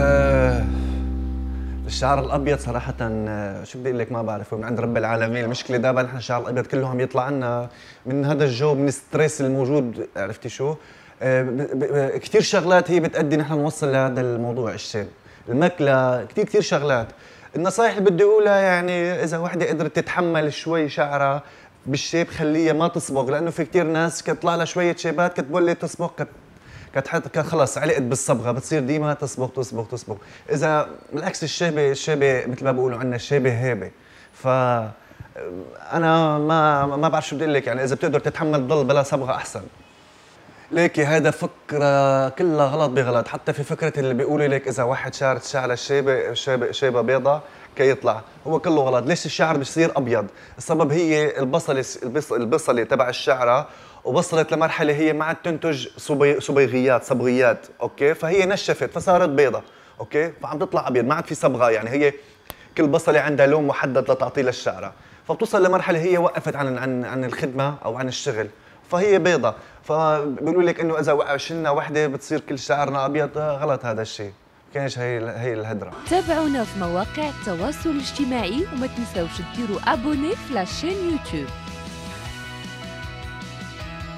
آه، الشعر الابيض صراحه آه، شو بدي اقول لك ما بعرف من عند رب العالمين المشكله دابا نحن الشعر الابيض كله عم يطلع لنا من هذا الجو من الستريس الموجود عرفتي شو آه، كثير شغلات هي بتأدي نحن نوصل لهذا الموضوع الشاب المكله كثير كثير شغلات النصائح اللي بدي اقولها يعني اذا وحده قدرت تتحمل شوي شعرها بالشيب خليها ما تصبغ لانه في كثير ناس كتطلع لها شويه شيبات لي تصبغ كت كتحط كخلص علقت بالصبغه بتصير ديما تصبغ تصبغ تصبغ اذا بالعكس الشابه الشابه مثل ما بيقولوا عندنا الشابه هابه ف انا ما ما بعرف شو بدي لك يعني اذا بتقدر تتحمل ضل بلا صبغه احسن ليكي هذا فكرة كلها غلط بغلط حتى في فكرة اللي بيقولوا لك إذا واحد شعر شعر الشيبة شيبة شيبة بيضة كي يطلع هو كله غلط ليش الشعر بيصير أبيض السبب هي البصلة البصلة تبع الشعرة وبصلت لمرحلة هي ما عاد تنتج صبي صبيغيات صبغيات أوكي فهي نشفت فصارت بيضة أوكي فعم تطلع أبيض ما عاد في صبغة يعني هي كل بصلة عندها لون محدد لتعطيه للشعرة فبتوصل لمرحلة هي وقفت عن عن عن الخدمة أو عن الشغل فهي بيضة فبنقول لك انه اذا شلنا وحده بتصير كل شعرنا ابيض آه، غلط هذا الشيء كانش هي هي الهدره تابعونا في مواقع التواصل الاجتماعي وما تنساوش ديروا ابوني في لاشين يوتيوب